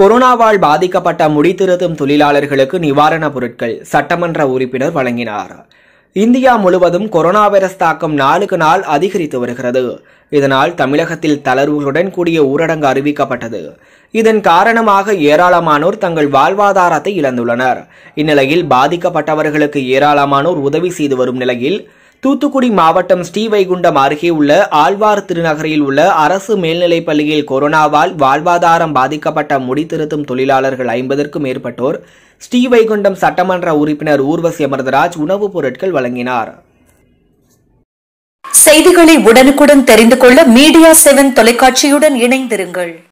கொரோனாவால் பாதிக்கப்பட்ட முடித்திருத்தும் தொழிலாளர்களுக்கு நிவாரணப் பொருட்கள் சட்டமன்ற உறுப்பினர் வழங்கினார் இந்தியா முழுவதும் கொரோனா வைரஸ் தாக்கம் நாளுக்கு நாள் அதிகரித்து வருகிறது இதனால் தமிழகத்தில் தளர்வுகளுடன் கூடிய ஊரடங்கு அறிவிக்கப்பட்டது இதன் காரணமாக ஏராளமானோர் தங்கள் வாழ்வாதாரத்தை இழந்துள்ளனர் இந்நிலையில் பாதிக்கப்பட்டவர்களுக்கு ஏராளமானோர் உதவி செய்து வரும் நிலையில் தூத்துக்குடி மாவட்டம் ஸ்ரீவைகுண்டம் அருகே உள்ள ஆழ்வார் திருநகரில் உள்ள அரசு மேல்நிலைப் பள்ளியில் கொரோனாவால் வாழ்வாதாரம் பாதிக்கப்பட்ட முடித்திருத்தும் தொழிலாளர்கள் ஐம்பதற்கும் மேற்பட்டோர் ஸ்ரீவைகுண்டம் சட்டமன்ற உறுப்பினர் ஊர்வசி அமர்தராஜ் உணவுப் பொருட்கள் வழங்கினார் செய்திகளை உடனுக்குடன் தெரிந்து கொள்ள மீடியா செவன் தொலைக்காட்சியுடன் இணைந்திருங்கள்